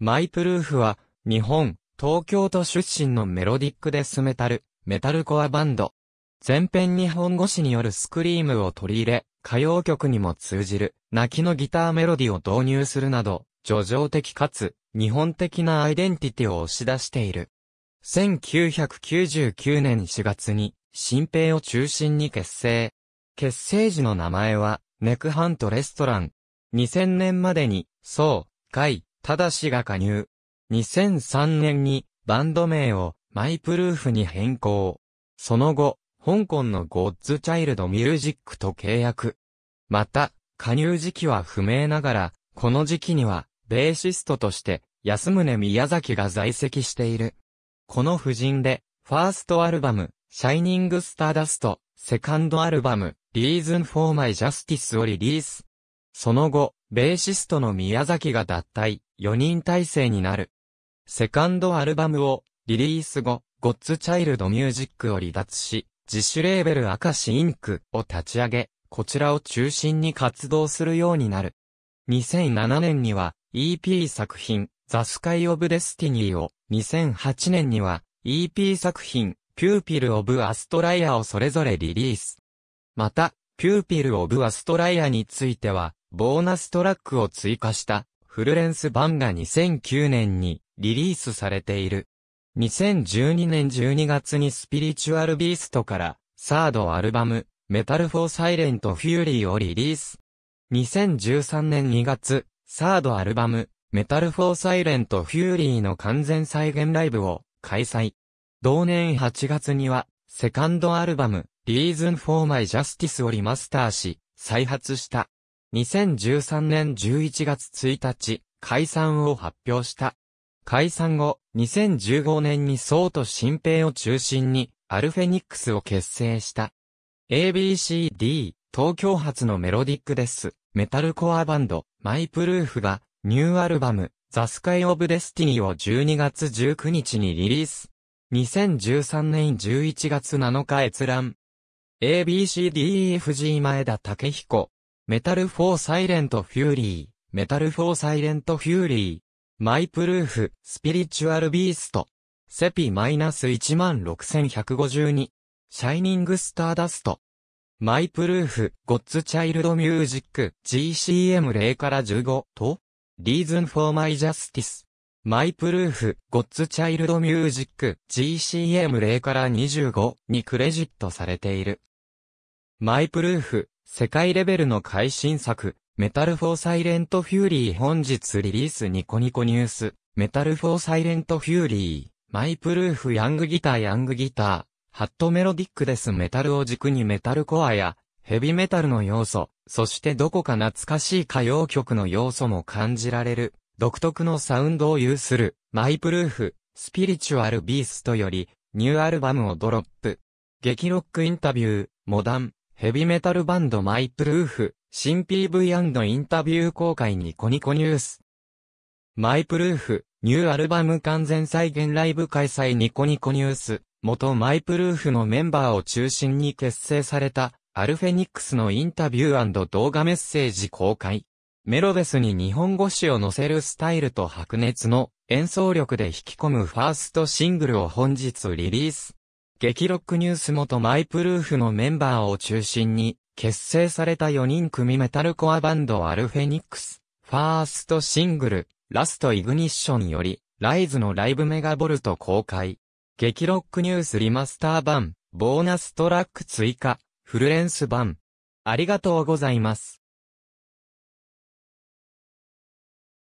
マイプルーフは、日本、東京都出身のメロディックデスメタル、メタルコアバンド。前編日本語詞によるスクリームを取り入れ、歌謡曲にも通じる、泣きのギターメロディを導入するなど、叙情的かつ、日本的なアイデンティティを押し出している。1999年4月に、新兵を中心に結成。結成時の名前は、ネクハントレストラン。2000年までに、そう、会、しが加入。2003年にバンド名をマイプルーフに変更。その後、香港のゴッズチャイルドミュージックと契約。また、加入時期は不明ながら、この時期には、ベーシストとして、安宗宮崎が在籍している。この布陣で、ファーストアルバム、シャイニングスターダスト、セカンドアルバム、リーズンフォーマイジャスティスをリリース。その後、ベーシストの宮崎が脱退、4人体制になる。セカンドアルバムをリリース後、ゴッツチャイルドミュージックを離脱し、自主レーベルカシインクを立ち上げ、こちらを中心に活動するようになる。2007年には EP 作品、ザ・スカイ・オブ・デスティニーを、2008年には EP 作品、ピューピル・オブ・アストライアをそれぞれリリース。また、ピューピル・オブ・アストライアについては、ボーナストラックを追加したフルレンス版が2009年にリリースされている。2012年12月にスピリチュアルビーストからサードアルバムメタルフォーサイレントフューリーをリリース。2013年2月サードアルバムメタルフォーサイレントフューリーの完全再現ライブを開催。同年8月にはセカンドアルバムリーズンフォーマイジャスティスをリマスターし再発した。2013年11月1日、解散を発表した。解散後、2015年に宋と新兵を中心に、アルフェニックスを結成した。ABCD、東京発のメロディックです。メタルコアバンド、マイプルーフが、ニューアルバム、ザ・スカイ・オブ・デスティニーを12月19日にリリース。2013年11月7日閲覧。ABCDEFG 前田武彦。メタル・フォー・サイレント・フューリー、メタル・フォー・サイレント・フューリー、マイプルーフ、スピリチュアル・ビースト、セピ -16152、シャイニング・スターダスト、マイプルーフ、ゴッツ・チャイルド・ミュージック、GCM0 から15と、リーズン・フォー・マイ・ジャスティス、マイプルーフ、ゴッツ・チャイルド・ミュージック、GCM0 から25にクレジットされている。マイプルーフ、世界レベルの会心作、メタルフォーサイレントフューリー本日リリースニコニコニュース、メタルフォーサイレントフューリー、マイプルーフヤングギターヤングギター、ハットメロディックですメタルを軸にメタルコアや、ヘビメタルの要素、そしてどこか懐かしい歌謡曲の要素も感じられる、独特のサウンドを有する、マイプルーフ、スピリチュアルビーストより、ニューアルバムをドロップ。激ロックインタビュー、モダン、ヘビメタルバンドマイプルーフ、新 PV& インタビュー公開ニコニコニュース。マイプルーフ、ニューアルバム完全再現ライブ開催ニコニコニュース、元マイプルーフのメンバーを中心に結成された、アルフェニックスのインタビュー動画メッセージ公開。メロデスに日本語詞を載せるスタイルと白熱の演奏力で引き込むファーストシングルを本日リリース。激ロックニュース元マイプルーフのメンバーを中心に、結成された4人組メタルコアバンドアルフェニックス、ファーストシングル、ラストイグニッションより、ライズのライブメガボルト公開。激ロックニュースリマスター版、ボーナストラック追加、フルレンス版。ありがとうございます。